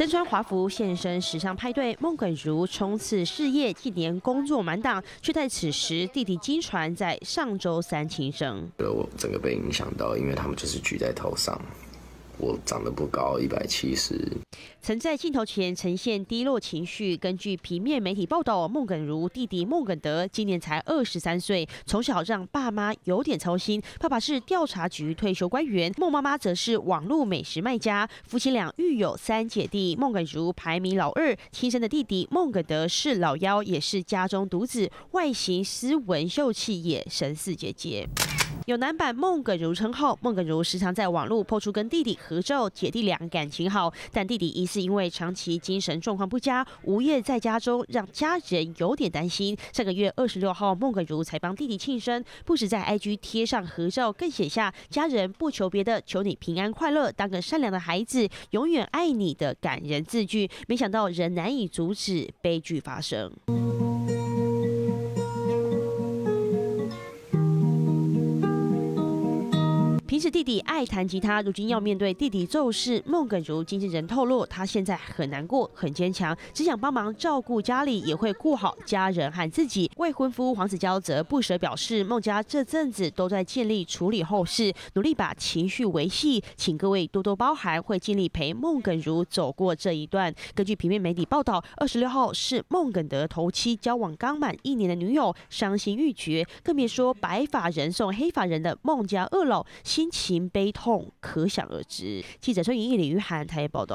身穿华服现身时尚派对，孟耿如冲刺事业，近年工作满档，却在此时弟弟金传在上周三轻生，对我整个被影响到，因为他们就是举在头上。我长得不高，一百七十。曾在镜头前呈现低落情绪。根据平面媒体报道，孟耿如弟弟孟耿德今年才二十三岁，从小让爸妈有点操心。爸爸是调查局退休官员，孟妈妈则是网络美食卖家。夫妻俩育有三姐弟，孟耿如排名老二，亲生的弟弟孟耿德是老幺，也是家中独子。外形斯文秀气，也神似姐姐。有男版孟耿如称号，孟耿如时常在网络破出跟弟弟合照，姐弟俩感情好。但弟弟疑似因为长期精神状况不佳，无业在家中，让家人有点担心。上个月二十六号，孟耿如才帮弟弟庆生，不时在 IG 贴上合照，更写下家人不求别的，求你平安快乐，当个善良的孩子，永远爱你的感人字句。没想到仍难以阻止悲剧发生。是弟弟爱弹吉他，如今要面对弟弟骤逝，孟耿如经纪人透露，他现在很难过，很坚强，只想帮忙照顾家里，也会顾好家人和自己。未婚夫黄子佼则不舍表示，孟家这阵子都在尽力处理后事，努力把情绪维系，请各位多多包涵，会尽力陪孟耿如走过这一段。根据平面媒体报道，二十六号是孟耿德头七，交往刚满一年的女友伤心欲绝，更别说白发人送黑发人的孟家二老心。情悲痛可想而知。记者孙颖颖、李玉涵，台报道。